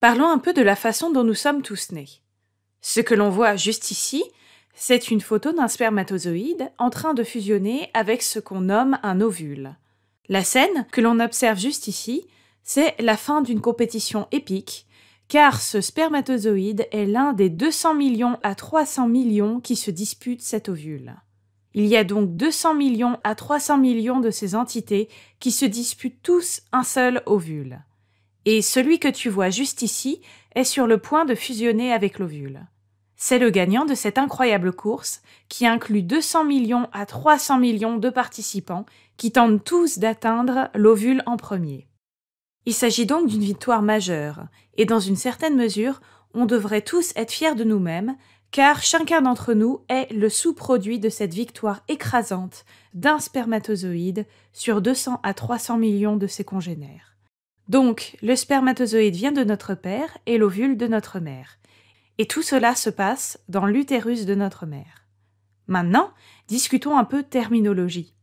Parlons un peu de la façon dont nous sommes tous nés. Ce que l'on voit juste ici, c'est une photo d'un spermatozoïde en train de fusionner avec ce qu'on nomme un ovule. La scène que l'on observe juste ici, c'est la fin d'une compétition épique, car ce spermatozoïde est l'un des 200 millions à 300 millions qui se disputent cet ovule. Il y a donc 200 millions à 300 millions de ces entités qui se disputent tous un seul ovule et celui que tu vois juste ici est sur le point de fusionner avec l'ovule. C'est le gagnant de cette incroyable course qui inclut 200 millions à 300 millions de participants qui tentent tous d'atteindre l'ovule en premier. Il s'agit donc d'une victoire majeure et dans une certaine mesure, on devrait tous être fiers de nous-mêmes car chacun d'entre nous est le sous-produit de cette victoire écrasante d'un spermatozoïde sur 200 à 300 millions de ses congénères. Donc, le spermatozoïde vient de notre père et l'ovule de notre mère. Et tout cela se passe dans l'utérus de notre mère. Maintenant, discutons un peu terminologie.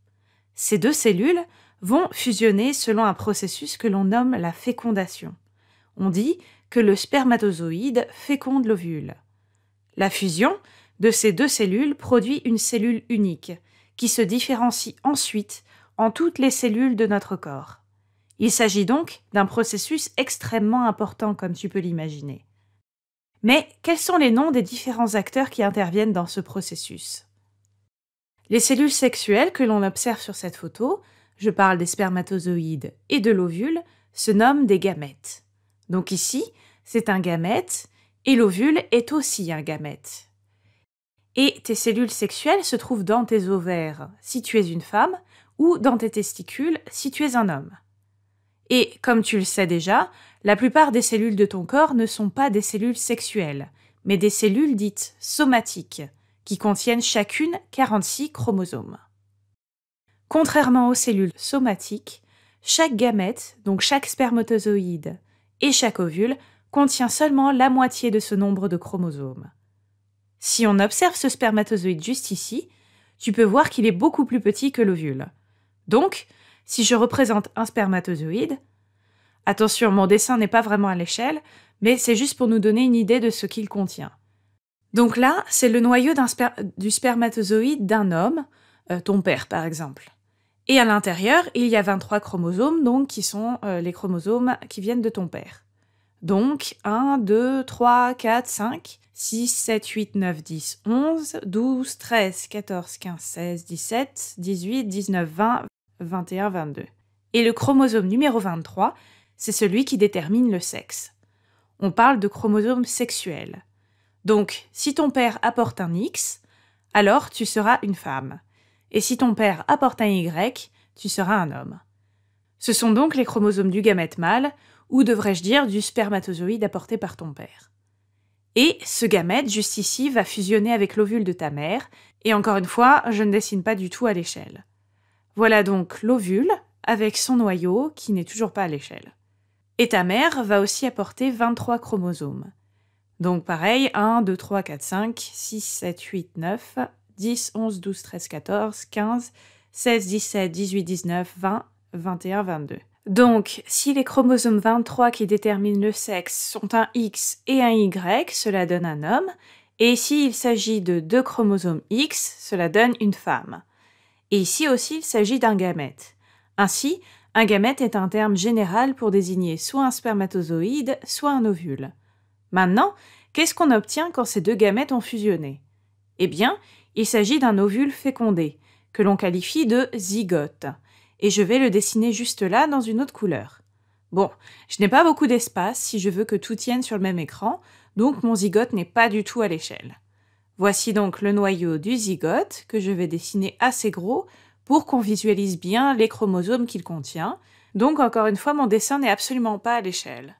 Ces deux cellules vont fusionner selon un processus que l'on nomme la fécondation. On dit que le spermatozoïde féconde l'ovule. La fusion de ces deux cellules produit une cellule unique, qui se différencie ensuite en toutes les cellules de notre corps. Il s'agit donc d'un processus extrêmement important, comme tu peux l'imaginer. Mais quels sont les noms des différents acteurs qui interviennent dans ce processus Les cellules sexuelles que l'on observe sur cette photo, je parle des spermatozoïdes et de l'ovule, se nomment des gamètes. Donc ici, c'est un gamète et l'ovule est aussi un gamète. Et tes cellules sexuelles se trouvent dans tes ovaires si tu es une femme ou dans tes testicules si tu es un homme. Et comme tu le sais déjà, la plupart des cellules de ton corps ne sont pas des cellules sexuelles, mais des cellules dites somatiques, qui contiennent chacune 46 chromosomes. Contrairement aux cellules somatiques, chaque gamète, donc chaque spermatozoïde et chaque ovule, contient seulement la moitié de ce nombre de chromosomes. Si on observe ce spermatozoïde juste ici, tu peux voir qu'il est beaucoup plus petit que l'ovule. Donc, si je représente un spermatozoïde, attention, mon dessin n'est pas vraiment à l'échelle, mais c'est juste pour nous donner une idée de ce qu'il contient. Donc là, c'est le noyau du spermatozoïde d'un homme, euh, ton père par exemple. Et à l'intérieur, il y a 23 chromosomes, donc qui sont euh, les chromosomes qui viennent de ton père. Donc 1, 2, 3, 4, 5, 6, 7, 8, 9, 10, 11, 12, 13, 14, 15, 16, 17, 18, 19, 20, 21 Et le chromosome numéro 23, c'est celui qui détermine le sexe. On parle de chromosomes sexuels. Donc, si ton père apporte un X, alors tu seras une femme. Et si ton père apporte un Y, tu seras un homme. Ce sont donc les chromosomes du gamète mâle, ou devrais-je dire du spermatozoïde apporté par ton père. Et ce gamète, juste ici, va fusionner avec l'ovule de ta mère, et encore une fois, je ne dessine pas du tout à l'échelle. Voilà donc l'ovule avec son noyau qui n'est toujours pas à l'échelle. Et ta mère va aussi apporter 23 chromosomes. Donc pareil, 1, 2, 3, 4, 5, 6, 7, 8, 9, 10, 11, 12, 13, 14, 15, 16, 17, 18, 19, 20, 21, 22. Donc, si les chromosomes 23 qui déterminent le sexe sont un X et un Y, cela donne un homme, et s'il s'agit de deux chromosomes X, cela donne une femme. Et ici aussi, il s'agit d'un gamète. Ainsi, un gamète est un terme général pour désigner soit un spermatozoïde, soit un ovule. Maintenant, qu'est-ce qu'on obtient quand ces deux gamètes ont fusionné Eh bien, il s'agit d'un ovule fécondé, que l'on qualifie de zygote, et je vais le dessiner juste là dans une autre couleur. Bon, je n'ai pas beaucoup d'espace si je veux que tout tienne sur le même écran, donc mon zygote n'est pas du tout à l'échelle. Voici donc le noyau du zygote que je vais dessiner assez gros pour qu'on visualise bien les chromosomes qu'il contient. Donc encore une fois, mon dessin n'est absolument pas à l'échelle.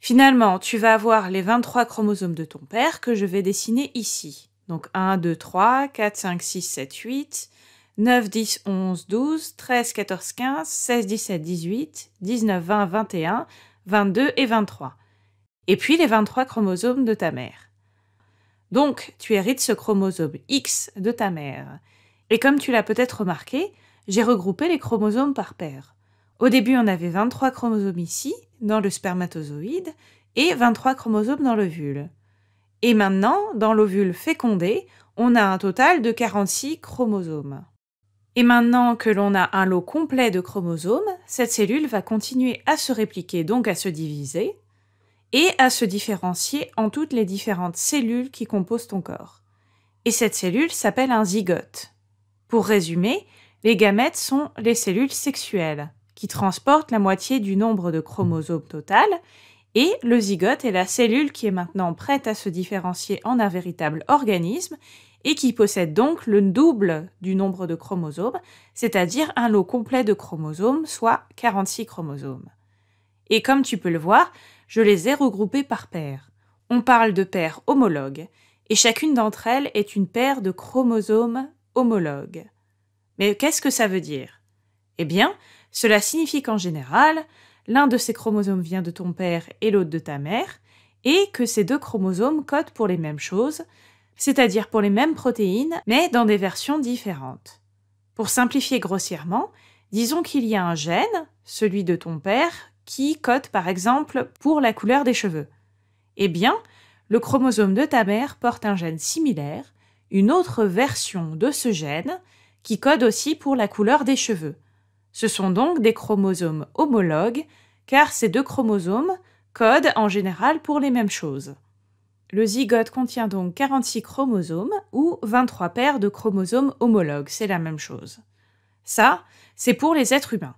Finalement, tu vas avoir les 23 chromosomes de ton père que je vais dessiner ici. Donc 1, 2, 3, 4, 5, 6, 7, 8, 9, 10, 11, 12, 13, 14, 15, 16, 17, 18, 19, 20, 21, 22 et 23. Et puis les 23 chromosomes de ta mère. Donc, tu hérites ce chromosome X de ta mère. Et comme tu l'as peut-être remarqué, j'ai regroupé les chromosomes par paires. Au début, on avait 23 chromosomes ici, dans le spermatozoïde, et 23 chromosomes dans l'ovule. Et maintenant, dans l'ovule fécondé, on a un total de 46 chromosomes. Et maintenant que l'on a un lot complet de chromosomes, cette cellule va continuer à se répliquer, donc à se diviser, et à se différencier en toutes les différentes cellules qui composent ton corps. Et cette cellule s'appelle un zygote. Pour résumer, les gamètes sont les cellules sexuelles, qui transportent la moitié du nombre de chromosomes total, et le zygote est la cellule qui est maintenant prête à se différencier en un véritable organisme et qui possède donc le double du nombre de chromosomes, c'est-à-dire un lot complet de chromosomes, soit 46 chromosomes. Et comme tu peux le voir, je les ai regroupées par paires. On parle de paires homologues, et chacune d'entre elles est une paire de chromosomes homologues. Mais qu'est-ce que ça veut dire Eh bien, cela signifie qu'en général, l'un de ces chromosomes vient de ton père et l'autre de ta mère, et que ces deux chromosomes codent pour les mêmes choses, c'est-à-dire pour les mêmes protéines, mais dans des versions différentes. Pour simplifier grossièrement, disons qu'il y a un gène, celui de ton père, qui code par exemple pour la couleur des cheveux. Eh bien, le chromosome de ta mère porte un gène similaire, une autre version de ce gène qui code aussi pour la couleur des cheveux. Ce sont donc des chromosomes homologues car ces deux chromosomes codent en général pour les mêmes choses. Le zygote contient donc 46 chromosomes ou 23 paires de chromosomes homologues, c'est la même chose. Ça, c'est pour les êtres humains.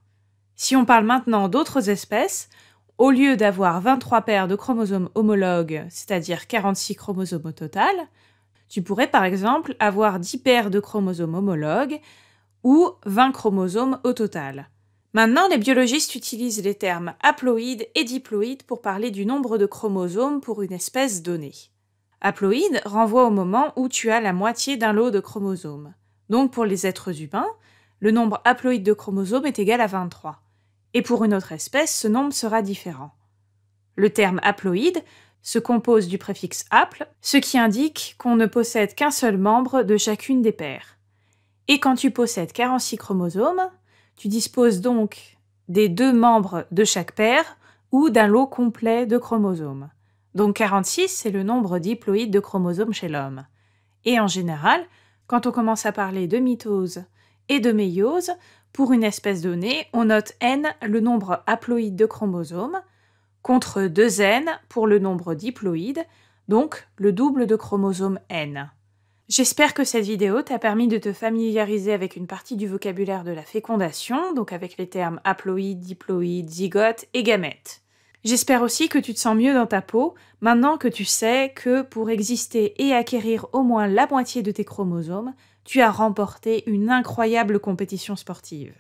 Si on parle maintenant d'autres espèces, au lieu d'avoir 23 paires de chromosomes homologues, c'est-à-dire 46 chromosomes au total, tu pourrais par exemple avoir 10 paires de chromosomes homologues ou 20 chromosomes au total. Maintenant, les biologistes utilisent les termes haploïdes et diploïdes pour parler du nombre de chromosomes pour une espèce donnée. Haploïde renvoie au moment où tu as la moitié d'un lot de chromosomes. Donc pour les êtres humains, le nombre haploïde de chromosomes est égal à 23 et pour une autre espèce, ce nombre sera différent. Le terme haploïde se compose du préfixe haple, ce qui indique qu'on ne possède qu'un seul membre de chacune des paires. Et quand tu possèdes 46 chromosomes, tu disposes donc des deux membres de chaque paire ou d'un lot complet de chromosomes. Donc 46, c'est le nombre diploïde de chromosomes chez l'homme. Et en général, quand on commence à parler de mitose et de méiose, pour une espèce donnée, on note n le nombre haploïde de chromosomes, contre 2n pour le nombre diploïde, donc le double de chromosomes n. J'espère que cette vidéo t'a permis de te familiariser avec une partie du vocabulaire de la fécondation, donc avec les termes haploïde, diploïde, zygote et gamète. J'espère aussi que tu te sens mieux dans ta peau, maintenant que tu sais que pour exister et acquérir au moins la moitié de tes chromosomes, tu as remporté une incroyable compétition sportive.